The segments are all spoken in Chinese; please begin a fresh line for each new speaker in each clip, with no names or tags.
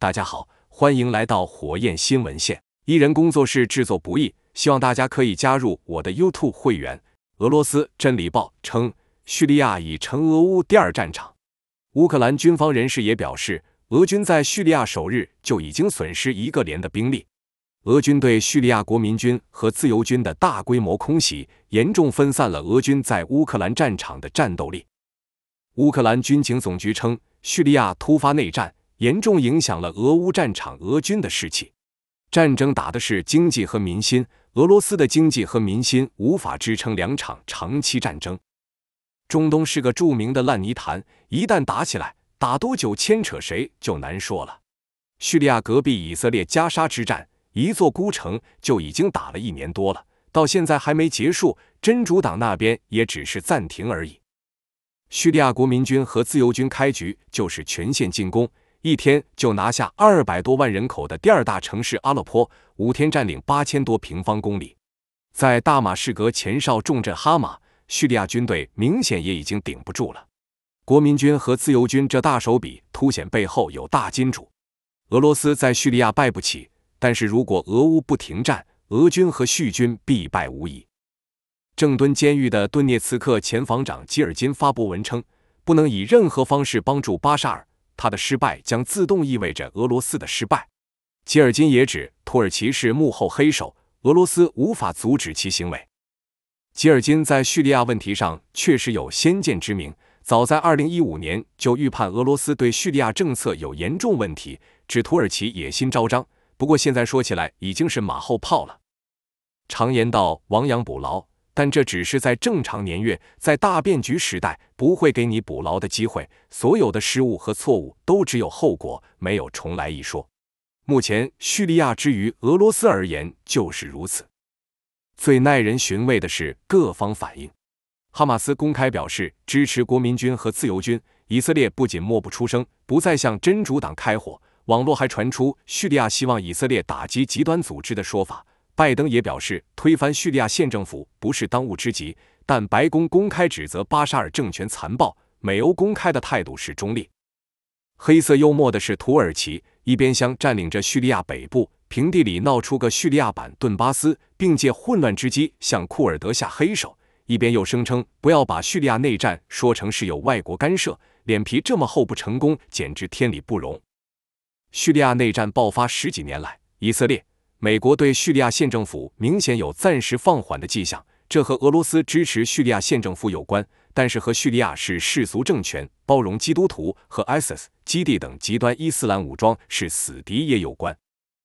大家好，欢迎来到火焰新闻线。一人工作室制作不易，希望大家可以加入我的 YouTube 会员。俄罗斯《真理报》称，叙利亚已成俄乌第二战场。乌克兰军方人士也表示，俄军在叙利亚首日就已经损失一个连的兵力。俄军对叙利亚国民军和自由军的大规模空袭，严重分散了俄军在乌克兰战场的战斗力。乌克兰军情总局称，叙利亚突发内战。严重影响了俄乌战场俄军的士气。战争打的是经济和民心，俄罗斯的经济和民心无法支撑两场长期战争。中东是个著名的烂泥潭，一旦打起来，打多久、牵扯谁就难说了。叙利亚隔壁以色列加沙之战，一座孤城就已经打了一年多了，到现在还没结束。真主党那边也只是暂停而已。叙利亚国民军和自由军开局就是全线进攻。一天就拿下二百多万人口的第二大城市阿勒颇，五天占领八千多平方公里。在大马士革前哨重镇哈马，叙利亚军队明显也已经顶不住了。国民军和自由军这大手笔，凸显背后有大金主。俄罗斯在叙利亚败不起，但是如果俄乌不停战，俄军和叙军必败无疑。正蹲监狱的顿涅茨克前防长吉尔金发博文称：“不能以任何方式帮助巴沙尔。”他的失败将自动意味着俄罗斯的失败。吉尔金也指，土耳其是幕后黑手，俄罗斯无法阻止其行为。吉尔金在叙利亚问题上确实有先见之明，早在2015年就预判俄罗斯对叙利亚政策有严重问题，指土耳其野心昭彰。不过现在说起来已经是马后炮了。常言道，亡羊补牢。但这只是在正常年月，在大变局时代，不会给你补牢的机会。所有的失误和错误都只有后果，没有重来一说。目前，叙利亚之于俄罗斯而言就是如此。最耐人寻味的是各方反应。哈马斯公开表示支持国民军和自由军，以色列不仅默不出声，不再向真主党开火。网络还传出叙利亚希望以色列打击极端组织的说法。拜登也表示，推翻叙利亚县政府不是当务之急，但白宫公开指责巴沙尔政权残暴。美欧公开的态度是中立。黑色幽默的是，土耳其一边厢占领着叙利亚北部平地里闹出个叙利亚版顿巴斯，并借混乱之机向库尔德下黑手，一边又声称不要把叙利亚内战说成是有外国干涉，脸皮这么厚不成功简直天理不容。叙利亚内战爆发十几年来，以色列。美国对叙利亚县政府明显有暂时放缓的迹象，这和俄罗斯支持叙利亚县政府有关，但是和叙利亚是世俗政权、包容基督徒和 ISIS 基地等极端伊斯兰武装是死敌也有关。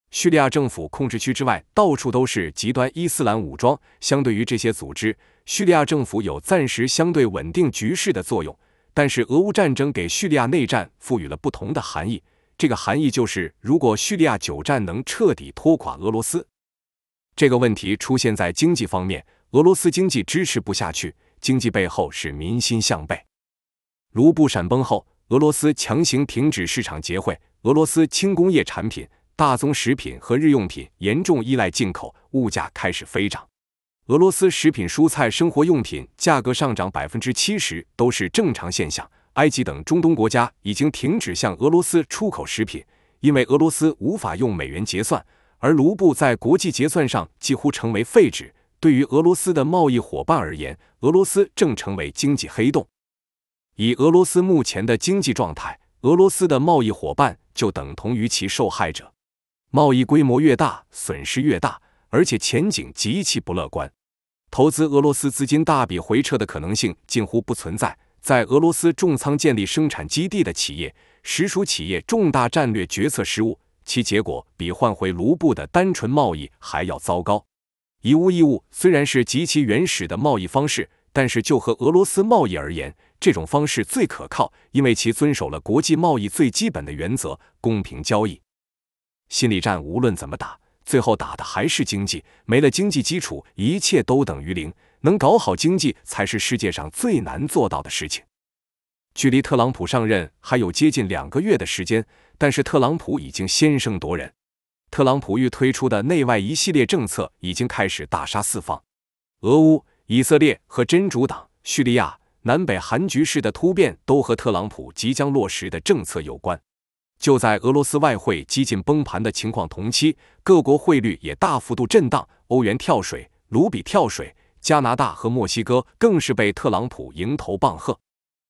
叙利亚政府控制区之外，到处都是极端伊斯兰武装。相对于这些组织，叙利亚政府有暂时相对稳定局势的作用。但是，俄乌战争给叙利亚内战赋予了不同的含义。这个含义就是，如果叙利亚久战能彻底拖垮俄罗斯，这个问题出现在经济方面，俄罗斯经济支持不下去，经济背后是民心向背。卢布闪崩后，俄罗斯强行停止市场结汇。俄罗斯轻工业产品、大宗食品和日用品严重依赖进口，物价开始飞涨。俄罗斯食品、蔬菜、生活用品价格上涨百分之七十都是正常现象。埃及等中东国家已经停止向俄罗斯出口食品，因为俄罗斯无法用美元结算，而卢布在国际结算上几乎成为废纸。对于俄罗斯的贸易伙伴而言，俄罗斯正成为经济黑洞。以俄罗斯目前的经济状态，俄罗斯的贸易伙伴就等同于其受害者。贸易规模越大，损失越大，而且前景极其不乐观。投资俄罗斯资金大笔回撤的可能性近乎不存在。在俄罗斯重仓建立生产基地的企业，实属企业重大战略决策失误，其结果比换回卢布的单纯贸易还要糟糕。以物易物虽然是极其原始的贸易方式，但是就和俄罗斯贸易而言，这种方式最可靠，因为其遵守了国际贸易最基本的原则——公平交易。心理战无论怎么打，最后打的还是经济，没了经济基础，一切都等于零。能搞好经济才是世界上最难做到的事情。距离特朗普上任还有接近两个月的时间，但是特朗普已经先声夺人。特朗普欲推出的内外一系列政策已经开始大杀四方。俄乌、以色列和真主党、叙利亚、南北韩局势的突变都和特朗普即将落实的政策有关。就在俄罗斯外汇几近崩盘的情况同期，各国汇率也大幅度震荡，欧元跳水，卢比跳水。加拿大和墨西哥更是被特朗普迎头棒喝。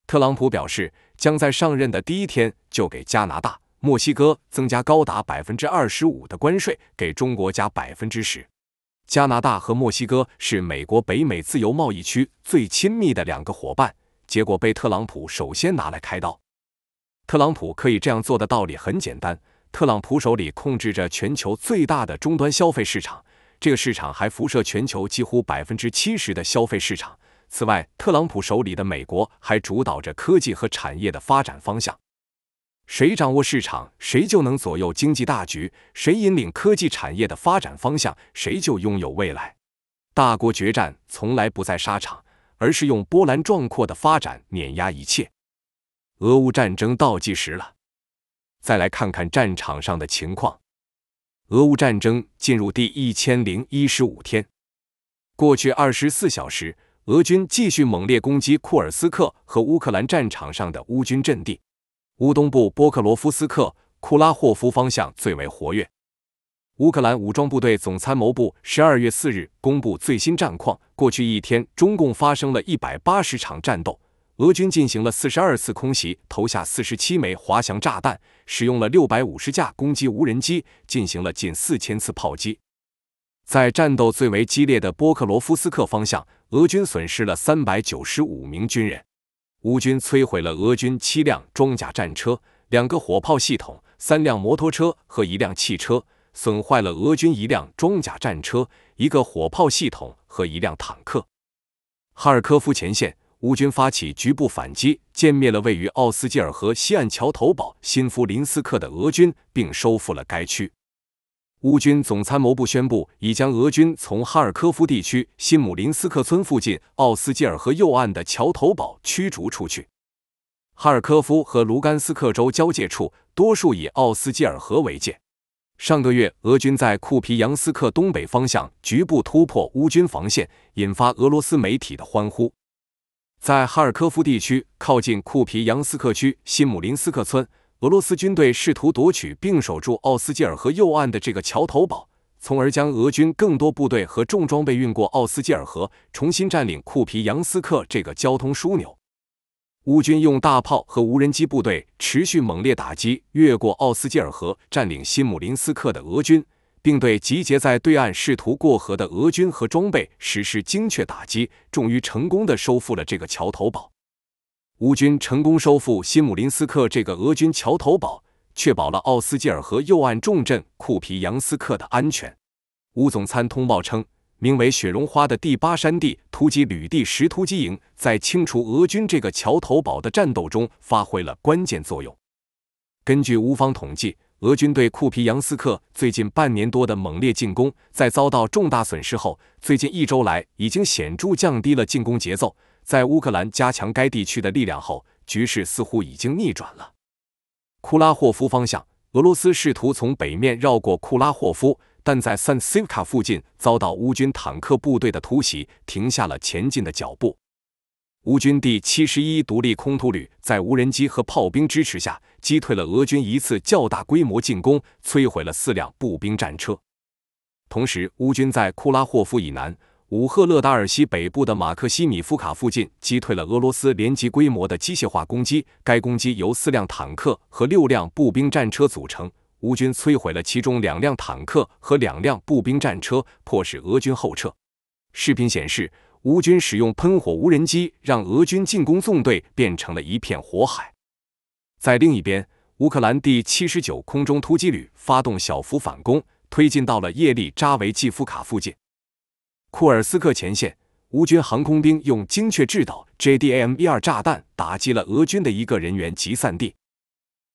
特朗普表示，将在上任的第一天就给加拿大、墨西哥增加高达百分之二十五的关税，给中国加百分之十。加拿大和墨西哥是美国北美自由贸易区最亲密的两个伙伴，结果被特朗普首先拿来开刀。特朗普可以这样做的道理很简单：特朗普手里控制着全球最大的终端消费市场。这个市场还辐射全球几乎百分之七十的消费市场。此外，特朗普手里的美国还主导着科技和产业的发展方向。谁掌握市场，谁就能左右经济大局；谁引领科技产业的发展方向，谁就拥有未来。大国决战从来不在沙场，而是用波澜壮阔的发展碾压一切。俄乌战争倒计时了，再来看看战场上的情况。俄乌战争进入第一千零一十五天。过去二十四小时，俄军继续猛烈攻击库尔斯克和乌克兰战场上的乌军阵地，乌东部波克罗夫斯克、库拉霍夫方向最为活跃。乌克兰武装部队总参谋部十二月四日公布最新战况：过去一天中共发生了一百八十场战斗，俄军进行了四十二次空袭，投下四十七枚滑翔炸弹。使用了六百五十架攻击无人机，进行了近四千次炮击。在战斗最为激烈的波克罗夫斯克方向，俄军损失了三百九十五名军人。乌军摧毁了俄军七辆装甲战车、两个火炮系统、三辆摩托车和一辆汽车，损坏了俄军一辆装甲战车、一个火炮系统和一辆坦克。哈尔科夫前线。乌军发起局部反击，歼灭了位于奥斯基尔河西岸桥头堡新夫林斯克的俄军，并收复了该区。乌军总参谋部宣布，已将俄军从哈尔科夫地区新姆林斯克村附近奥斯基尔河右岸的桥头堡驱逐出去。哈尔科夫和卢甘斯克州交界处，多数以奥斯基尔河为界。上个月，俄军在库皮扬斯克东北方向局部突破乌军防线，引发俄罗斯媒体的欢呼。在哈尔科夫地区靠近库皮扬斯克区新姆林斯克村，俄罗斯军队试图夺取并守住奥斯基尔河右岸的这个桥头堡，从而将俄军更多部队和重装备运过奥斯基尔河，重新占领库皮扬斯克这个交通枢纽。乌军用大炮和无人机部队持续猛烈打击越过奥斯基尔河、占领新姆林斯克的俄军。并对集结在对岸试图过河的俄军和装备实施精确打击，终于成功地收复了这个桥头堡。乌军成功收复新姆林斯克这个俄军桥头堡，确保了奥斯基尔河右岸重镇库皮扬斯克的安全。乌总参通报称，名为“雪绒花”的第八山地突击旅第十突击营在清除俄军这个桥头堡的战斗中发挥了关键作用。根据乌方统计，俄军对库皮扬斯克最近半年多的猛烈进攻，在遭到重大损失后，最近一周来已经显著降低了进攻节奏。在乌克兰加强该地区的力量后，局势似乎已经逆转了。库拉霍夫方向，俄罗斯试图从北面绕过库拉霍夫，但在 s a n s i v k a 附近遭到乌军坦克部队的突袭，停下了前进的脚步。乌军第七十一独立空突旅在无人机和炮兵支持下，击退了俄军一次较大规模进攻，摧毁了四辆步兵战车。同时，乌军在库拉霍夫以南、武赫勒达尔西北部的马克西米夫卡附近，击退了俄罗斯连级规模的机械化攻击。该攻击由四辆坦克和六辆步兵战车组成，乌军摧毁了其中两辆坦克和两辆步兵战车，迫使俄军后撤。视频显示。乌军使用喷火无人机，让俄军进攻纵队变成了一片火海。在另一边，乌克兰第七十九空中突击旅发动小幅反攻，推进到了叶利扎维季夫卡附近。库尔斯克前线，乌军航空兵用精确制导 JDM-12 炸弹打击了俄军的一个人员集散地。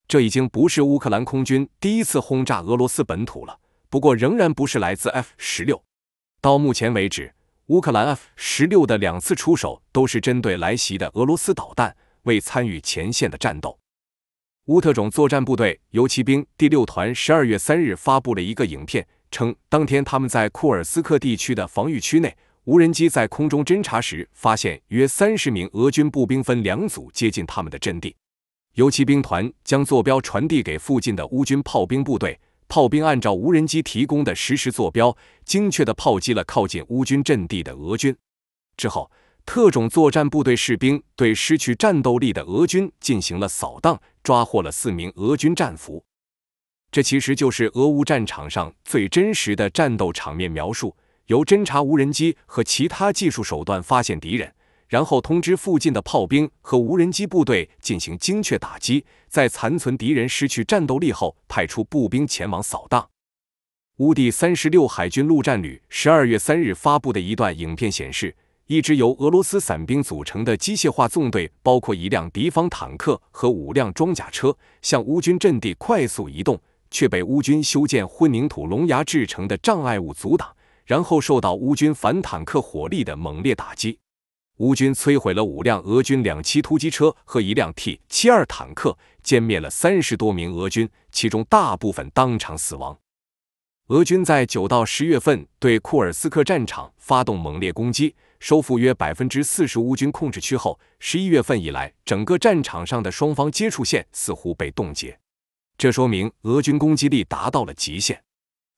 这已经不是乌克兰空军第一次轰炸俄罗斯本土了，不过仍然不是来自 F-16。到目前为止。乌克兰 F 十六的两次出手都是针对来袭的俄罗斯导弹，未参与前线的战斗。乌特种作战部队游骑兵第六团十二月三日发布了一个影片，称当天他们在库尔斯克地区的防御区内，无人机在空中侦察时发现约三十名俄军步兵分两组接近他们的阵地。游骑兵团将坐标传递给附近的乌军炮兵部队。炮兵按照无人机提供的实时坐标，精确地炮击了靠近乌军阵地的俄军。之后，特种作战部队士兵对失去战斗力的俄军进行了扫荡，抓获了四名俄军战俘。这其实就是俄乌战场上最真实的战斗场面描述：由侦察无人机和其他技术手段发现敌人。然后通知附近的炮兵和无人机部队进行精确打击，在残存敌人失去战斗力后，派出步兵前往扫荡。乌第三十六海军陆战旅十二月三日发布的一段影片显示，一支由俄罗斯伞兵组成的机械化纵队，包括一辆敌方坦克和五辆装甲车，向乌军阵地快速移动，却被乌军修建混凝土龙牙制成的障碍物阻挡，然后受到乌军反坦克火力的猛烈打击。乌军摧毁了五辆俄军两栖突击车和一辆 T 七二坦克，歼灭了三十多名俄军，其中大部分当场死亡。俄军在九到十月份对库尔斯克战场发动猛烈攻击，收复约百分之四十乌军控制区后，十一月份以来，整个战场上的双方接触线似乎被冻结，这说明俄军攻击力达到了极限。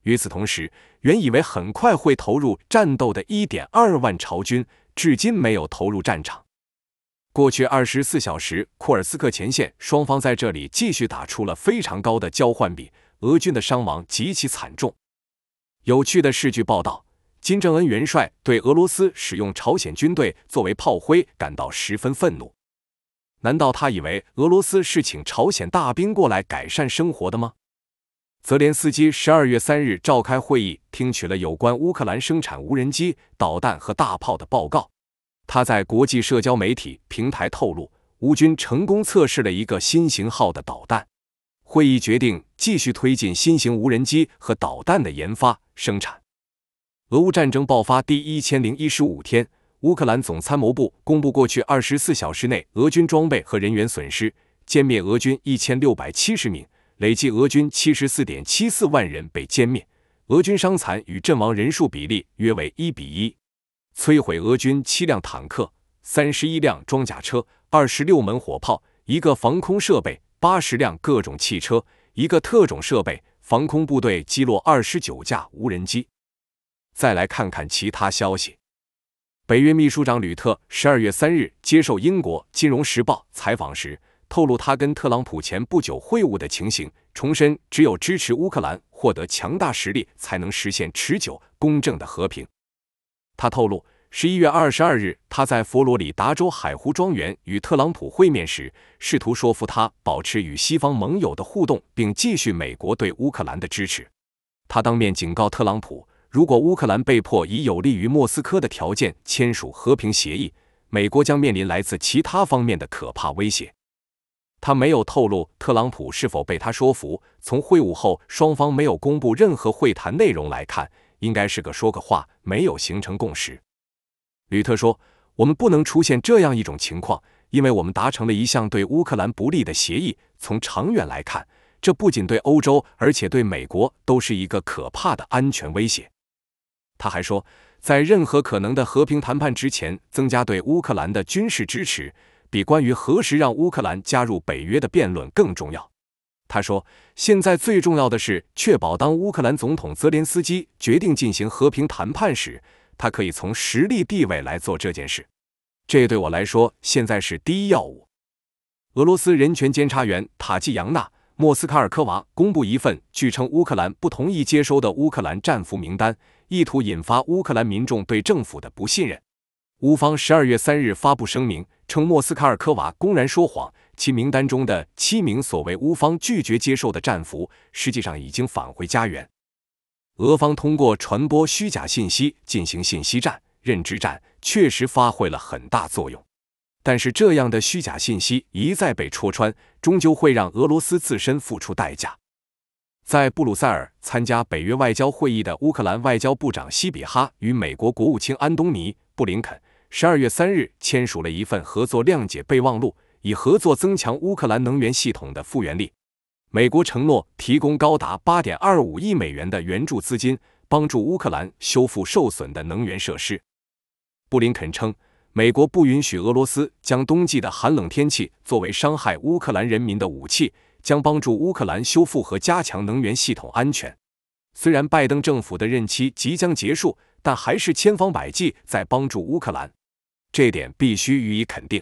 与此同时，原以为很快会投入战斗的一点二万朝军。至今没有投入战场。过去二十四小时，库尔斯克前线双方在这里继续打出了非常高的交换比，俄军的伤亡极其惨重。有趣的是，据报道，金正恩元帅对俄罗斯使用朝鲜军队作为炮灰感到十分愤怒。难道他以为俄罗斯是请朝鲜大兵过来改善生活的吗？泽连斯基十二月三日召开会议，听取了有关乌克兰生产无人机、导弹和大炮的报告。他在国际社交媒体平台透露，乌军成功测试了一个新型号的导弹。会议决定继续推进新型无人机和导弹的研发生产。俄乌战争爆发第一千零一十五天，乌克兰总参谋部公布过去二十四小时内俄军装备和人员损失，歼灭俄军一千六百七十名。累计俄军七十四点七四万人被歼灭，俄军伤残与阵亡人数比例约为一比一，摧毁俄军七辆坦克、三十一辆装甲车、二十六门火炮、一个防空设备、八十辆各种汽车、一个特种设备，防空部队击落二十九架无人机。再来看看其他消息，北约秘书长吕特十二月三日接受英国《金融时报》采访时。透露他跟特朗普前不久会晤的情形，重申只有支持乌克兰获得强大实力，才能实现持久公正的和平。他透露，十一月二十二日他在佛罗里达州海湖庄园与特朗普会面时，试图说服他保持与西方盟友的互动，并继续美国对乌克兰的支持。他当面警告特朗普，如果乌克兰被迫以有利于莫斯科的条件签署和平协议，美国将面临来自其他方面的可怕威胁。他没有透露特朗普是否被他说服。从会晤后双方没有公布任何会谈内容来看，应该是个说个话，没有形成共识。吕特说：“我们不能出现这样一种情况，因为我们达成了一项对乌克兰不利的协议。从长远来看，这不仅对欧洲，而且对美国都是一个可怕的安全威胁。”他还说：“在任何可能的和平谈判之前，增加对乌克兰的军事支持。”比关于何时让乌克兰加入北约的辩论更重要，他说：“现在最重要的是确保，当乌克兰总统泽连斯基决定进行和平谈判时，他可以从实力地位来做这件事。这对我来说，现在是第一要务。”俄罗斯人权监察员塔季扬娜·莫斯卡尔科娃公布一份据称乌克兰不同意接收的乌克兰战俘名单，意图引发乌克兰民众对政府的不信任。乌方十二月三日发布声明称，莫斯卡尔科娃公然说谎，其名单中的七名所谓乌方拒绝接受的战俘实际上已经返回家园。俄方通过传播虚假信息进行信息战、认知战，确实发挥了很大作用。但是，这样的虚假信息一再被戳穿，终究会让俄罗斯自身付出代价。在布鲁塞尔参加北约外交会议的乌克兰外交部长西比哈与美国国务卿安东尼·布林肯。十二月三日签署了一份合作谅解备忘录，以合作增强乌克兰能源系统的复原力。美国承诺提供高达八点二五亿美元的援助资金，帮助乌克兰修复受损的能源设施。布林肯称，美国不允许俄罗斯将冬季的寒冷天气作为伤害乌克兰人民的武器，将帮助乌克兰修复和加强能源系统安全。虽然拜登政府的任期即将结束，但还是千方百计在帮助乌克兰。这点必须予以肯定。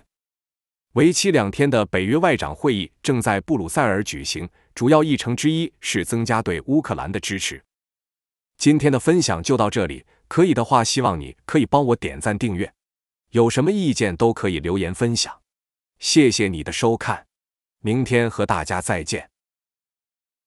为期两天的北约外长会议正在布鲁塞尔举行，主要议程之一是增加对乌克兰的支持。今天的分享就到这里，可以的话希望你可以帮我点赞订阅，有什么意见都可以留言分享。谢谢你的收看，明天和大家再见。